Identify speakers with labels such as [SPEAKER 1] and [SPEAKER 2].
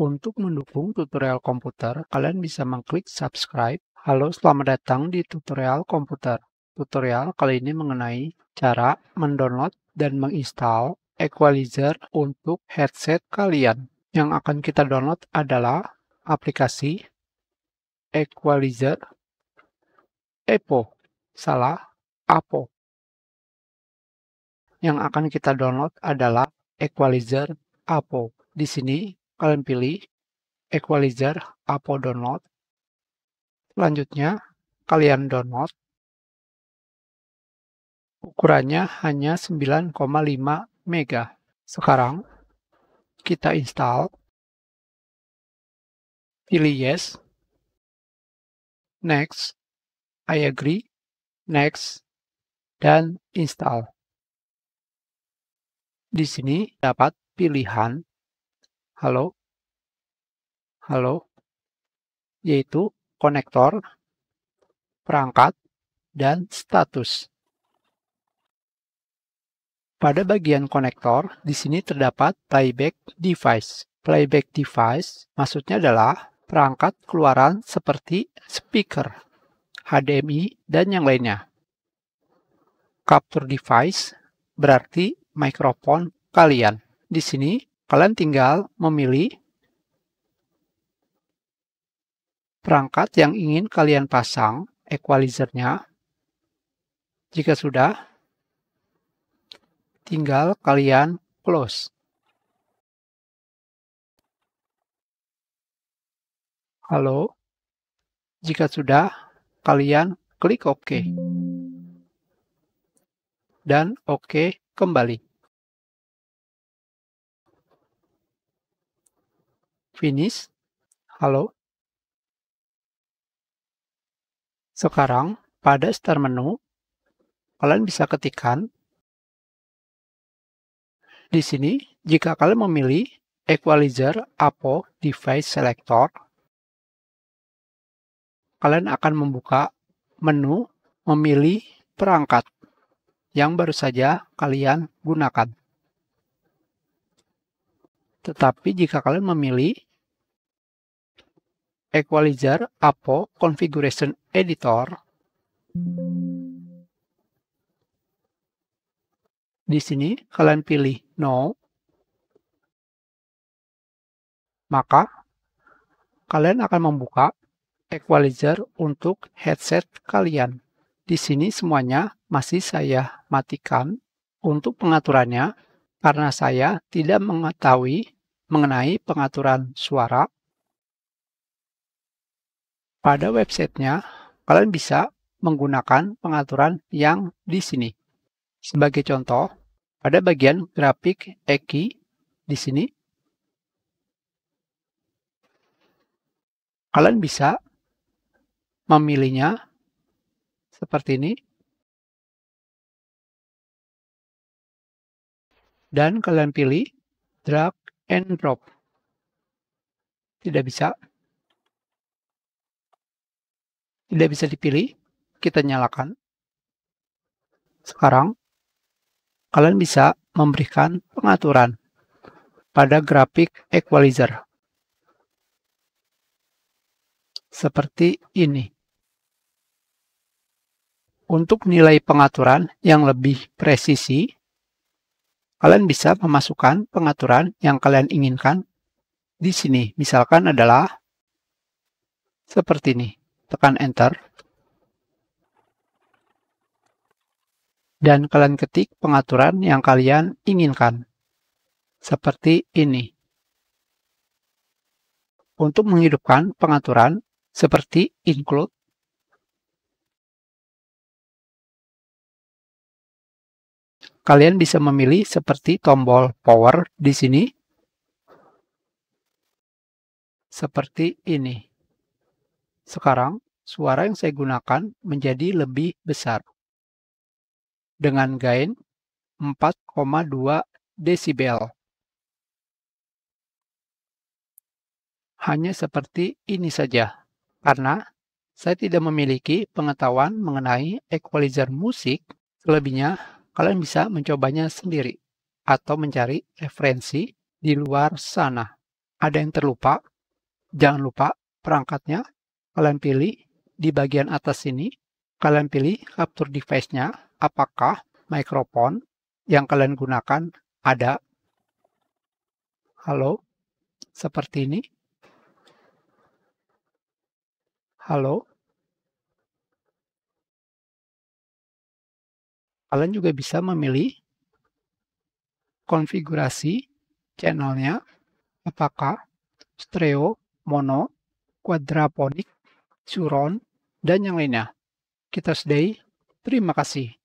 [SPEAKER 1] Untuk mendukung tutorial komputer, kalian bisa mengklik subscribe. Halo, selamat datang di tutorial komputer. Tutorial kali ini mengenai cara mendownload dan menginstal equalizer untuk headset kalian. Yang akan kita download adalah aplikasi equalizer EPO. Salah, APO. Yang akan kita download adalah equalizer APO. Di sini kalian pilih Equalizer Apo Download. Selanjutnya, kalian download. Ukurannya hanya 9,5 mega. Sekarang, kita install.
[SPEAKER 2] Pilih yes. Next.
[SPEAKER 1] I agree. Next. Dan install. Di sini dapat pilihan halo, halo, yaitu konektor, perangkat, dan status. Pada bagian konektor, di sini terdapat playback device. Playback device maksudnya adalah perangkat keluaran seperti speaker, HDMI, dan yang lainnya. Capture device berarti mikrofon kalian. Di sini Kalian tinggal memilih perangkat yang ingin kalian pasang equalizernya. Jika sudah, tinggal kalian close. Halo, jika sudah, kalian klik OK. Dan OK kembali. finish. Halo. Sekarang, pada start menu, kalian bisa ketikkan. Di sini, jika kalian memilih Equalizer APO Device Selector, kalian akan membuka menu memilih perangkat yang baru saja kalian gunakan. Tetapi jika kalian memilih Equalizer APO Configuration Editor. Di sini kalian pilih No. Maka kalian akan membuka equalizer untuk headset kalian. Di sini semuanya masih saya matikan untuk pengaturannya karena saya tidak mengetahui mengenai pengaturan suara pada websitenya, kalian bisa menggunakan pengaturan yang di sini. Sebagai contoh, pada bagian grafik Eki di sini, kalian bisa memilihnya
[SPEAKER 2] seperti ini.
[SPEAKER 1] Dan kalian pilih drag and drop. Tidak bisa tidak bisa dipilih, kita nyalakan. Sekarang, kalian bisa memberikan pengaturan pada grafik equalizer. Seperti ini. Untuk nilai pengaturan yang lebih presisi, kalian bisa memasukkan pengaturan yang kalian inginkan di sini. Misalkan adalah seperti ini tekan Enter, dan kalian ketik pengaturan yang kalian inginkan, seperti ini. Untuk menghidupkan pengaturan seperti include, kalian bisa memilih seperti tombol power di sini, seperti ini. Sekarang, suara yang saya gunakan menjadi lebih besar. Dengan gain 4,2 desibel. Hanya seperti ini saja, karena saya tidak memiliki pengetahuan mengenai equalizer musik. Selebihnya, kalian bisa mencobanya sendiri atau mencari referensi di luar sana. Ada yang terlupa? Jangan lupa perangkatnya kalian pilih di bagian atas ini kalian pilih capture device-nya, apakah microphone yang kalian gunakan ada. Halo, seperti ini. Halo. Kalian juga bisa memilih konfigurasi channelnya apakah stereo, mono, quadraponik, Suron, dan yang lainnya. Kita sedai. Terima kasih.